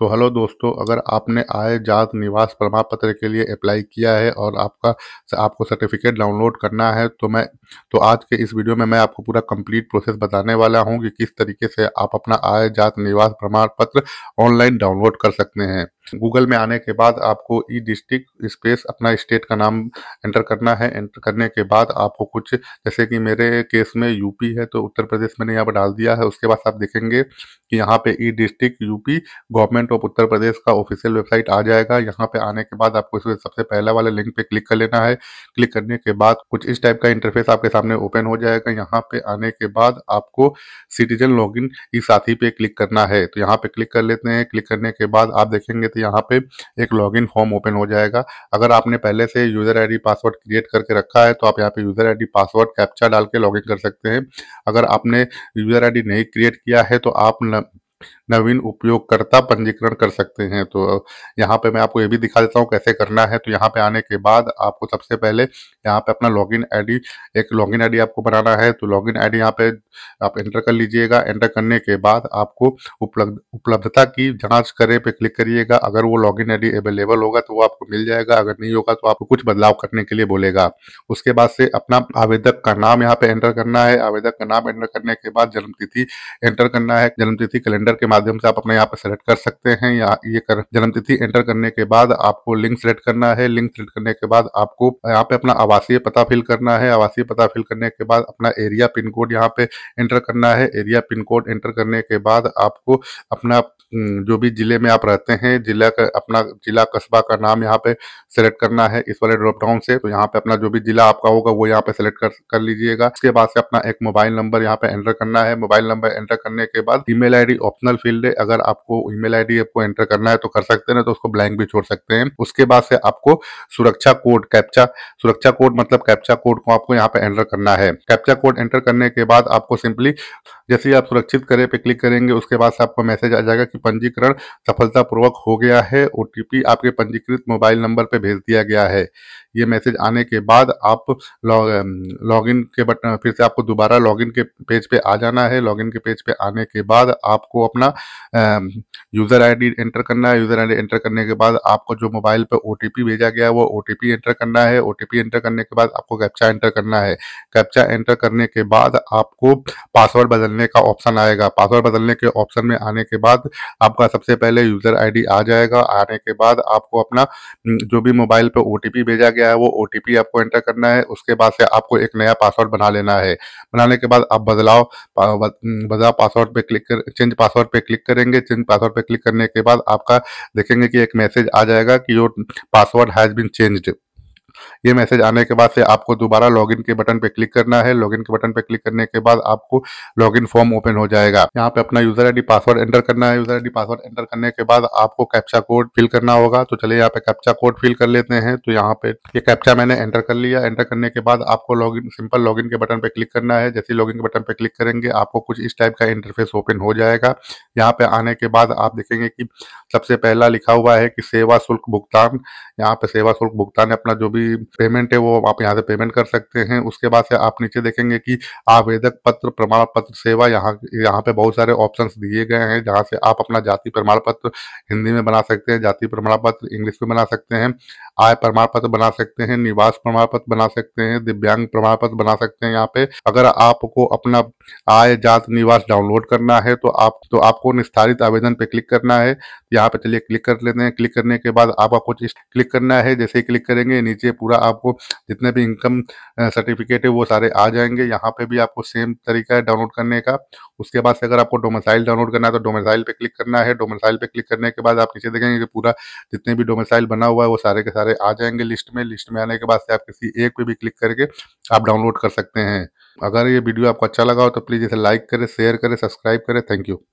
तो हेलो दोस्तों अगर आपने आय जात निवास प्रमाण पत्र के लिए अप्लाई किया है और आपका आपको सर्टिफिकेट डाउनलोड करना है तो मैं तो आज के इस वीडियो में मैं आपको पूरा कंप्लीट प्रोसेस बताने वाला हूं कि किस तरीके से आप अपना आय जात निवास प्रमाण पत्र ऑनलाइन डाउनलोड कर सकते हैं गूगल में आने के बाद आपको ई डिस्ट्रिक्ट स्पेस अपना स्टेट का नाम एंटर करना है एंटर करने के बाद आपको कुछ जैसे कि मेरे केस में यूपी है तो उत्तर प्रदेश मैंने यहाँ पर डाल दिया है उसके बाद आप देखेंगे कि यहाँ पे e district UP government of Uttar Pradesh का ऑफिशियल वेबसाइट आ जाएगा यहाँ पे आने के बाद आपको इसमें सबसे पहला वाले लिंक पे क्लिक कर लेना है क्लिक करने के बाद कुछ इस टाइप का इंटरफेस आपके सामने ओपन हो जाएगा यहाँ पे आने के बाद आपको सिटीजन लॉग इन ई साथी पे क्लिक करना है तो यहाँ पे क्लिक कर लेते हैं क्लिक करने के बाद आप देखेंगे तो तो यहाँ पे एक लॉगिन फॉर्म ओपन हो जाएगा अगर आपने पहले से यूज़र आईडी पासवर्ड क्रिएट करके रखा है तो आप यहाँ पे यूज़र आईडी पासवर्ड कैप्चा डाल के लॉग कर सकते हैं अगर आपने यूज़र आई नहीं क्रिएट किया है तो आप न... नवीन उपयोगकर्ता पंजीकरण कर सकते हैं तो यहाँ पे मैं आपको ये भी दिखा देता हूँ कैसे करना है तो यहाँ पे आने के बाद आपको सबसे पहले यहाँ पे अपना लॉगिन आईडी एक लॉगिन आईडी आपको बनाना है तो लॉगिन आईडी यहाँ पे आप एंटर कर लीजिएगा एंटर करने के बाद आपको उपलब्ध उपलब्धता की जाँच करे पे क्लिक करिएगा अगर वो लॉगिन इन अवेलेबल होगा तो वो आपको मिल जाएगा अगर नहीं होगा तो आपको कुछ बदलाव करने के लिए बोलेगा उसके बाद से अपना आवेदक का नाम यहाँ पे एंटर करना है आवेदक का नाम एंटर करने के बाद जन्मतिथि एंटर करना है जन्मतिथि कैलेंडर के माध्यम माध्यम से आप अपने यहाँ पर सेलेक्ट कर सकते हैं या ये कर जन्म तिथि एंटर करने के बाद आपको लिंक सेलेक्ट करना है लिंक सेलेक्ट करने के बाद आपको यहाँ पे अपना आवासीय पता फिल करना है आवासीय पता फिल करने के बाद अपना एरिया पिन कोड यहाँ पे एंटर करना है एरिया पिन कोड एंटर करने के बाद आपको अपना हम्म, जो भी जिले में आप रहते हैं जिला का अपना जिला कस्बा का नाम यहाँ पे सेलेक्ट करना है इस वाले ड्रॉप डाउन से तो यहाँ पे अपना जो भी जिला आपका होगा वो यहाँ पे सेलेक्ट कर, कर लीजिएगा इसके बाद से अपना एक मोबाइल नंबर यहाँ पे एंटर करना है मोबाइल नंबर एंटर करने के बाद ईमेल आईडी ऑप्शनल फिर फील्ड है अगर आपको ईमेल आईडी आपको एंटर करना है तो कर सकते हैं तो उसको ब्लैंक भी छोड़ सकते हैं उसके बाद से आपको सुरक्षा कोड कैप्चा सुरक्षा कोड मतलब कैप्चा कोड को आपको यहाँ पे एंटर करना है कैप्चा कोड एंटर करने के बाद आपको सिंपली जैसे ही आप सुरक्षित करें पे क्लिक करेंगे उसके बाद से आपको मैसेज आ जाएगा कि पंजीकरण सफलतापूर्वक हो गया है ओ आपके पंजीकृत मोबाइल नंबर पर भेज दिया गया है ये मैसेज आने के बाद आप लॉग इन um, के बटन फिर से आपको दोबारा लॉगिन के पेज पे आ जाना है लॉगिन के पेज पे आने के बाद आपको अपना अपना यूज़र आईडी एंटर करना है यूज़र आईडी एंटर करने के बाद आपको जो मोबाइल पे ओटीपी भेजा गया है वो ओटीपी एंटर करना है ओटीपी एंटर करने के बाद आपको कैप्चा एंटर करना है कैप्चा एंटर करने के बाद आपको पासवर्ड बदलने का ऑप्शन आएगा पासवर्ड बदलने के ऑप्शन में आने के बाद आपका सबसे पहले यूज़र आई आ जाएगा आने के बाद आपको अपना हम्म, जो भी मोबाइल पर ओ भेजा गया है वो ओ आपको एंटर करना है उसके बाद से आपको एक नया पासवर्ड बना लेना है बनाने के बाद आप बदलाव बदलाव पासवर्ड पे क्लिक कर चेंज पासवर्ड पे पे क्लिक करेंगे चेंज पासवर्ड पे क्लिक करने के बाद आपका देखेंगे कि एक मैसेज आ जाएगा कि your password has been changed ये मैसेज आने के बाद से आपको दोबारा लॉगिन के बटन पे क्लिक करना है लॉगिन के बटन पे क्लिक करने के बाद आपको लॉगिन फॉर्म ओपन हो जाएगा यहाँ पे अपना यूजर आईडी पासवर्ड एंटर करना है यूजर आईडी पासवर्ड एंटर करने के बाद आपको कैप्चा कोड फिल करना होगा तो चलिए यहाँ पे कैप्चा कोड फिल कर लेते हैं तो यहाँ पे ये कैप्चा मैंने एंटर कर लिया एंटर करने के बाद आपको लॉगिन सिंपल लॉगिन के बटन पे क्लिक करना है जैसे लॉगिन के बटन पे क्लिक करेंगे आपको कुछ इस टाइप का इंटरफेस ओपन हो जाएगा यहाँ पे आने के बाद आप देखेंगे कि सबसे पहला लिखा हुआ है कि सेवा शुल्क भुगतान यहाँ पे सेवा शुल्क भुगतान अपना जो भी पेमेंट है वो आप यहाँ से पेमेंट कर सकते हैं उसके बाद से आप नीचे देखेंगे कि आवेदक पत्र प्रमाण पत्र सेवा यहाँ यहाँ पे बहुत सारे ऑप्शन दिए गए हैं जहाँ से आप अपना जाति प्रमाण पत्र हिंदी में बना सकते हैं जाति प्रमाण पत्र इंग्लिश में बना सकते हैं आय प्रमाण पत्र बना सकते हैं निवास प्रमाण पत्र बना सकते हैं दिव्यांग प्रमाण पत्र बना सकते हैं यहाँ पे अगर आपको अपना आय जात निवास डाउनलोड करना है तो आप तो आपको निस्तारित आवेदन पे क्लिक करना है यहाँ पे चलिए क्लिक कर लेते हैं क्लिक करने के बाद आपका कुछ क्लिक करना है जैसे ही क्लिक करेंगे नीचे पूरा आपको जितने भी इनकम सर्टिफिकेट है वो सारे आ जाएंगे यहाँ पे भी आपको सेम तरीका है डाउनलोड करने का उसके बाद से अगर आपको डोमिसाइल डाउनलोड करना है तो डोमिसाइल पे क्लिक करना है डोमिसाइल पे क्लिक करने के बाद आप नीचे देखेंगे कि पूरा जितने भी डोमिसाइल बना हुआ है वो सारे के सारे आ जाएंगे लिस्ट में लिस्ट में आने के बाद से आप किसी एक पे भी क्लिक करके आप डाउनलोड कर सकते हैं अगर ये वीडियो आपको अच्छा लगा हो तो प्लीज़ इसे लाइक करें शेयर करें सब्सक्राइब करें थैंक यू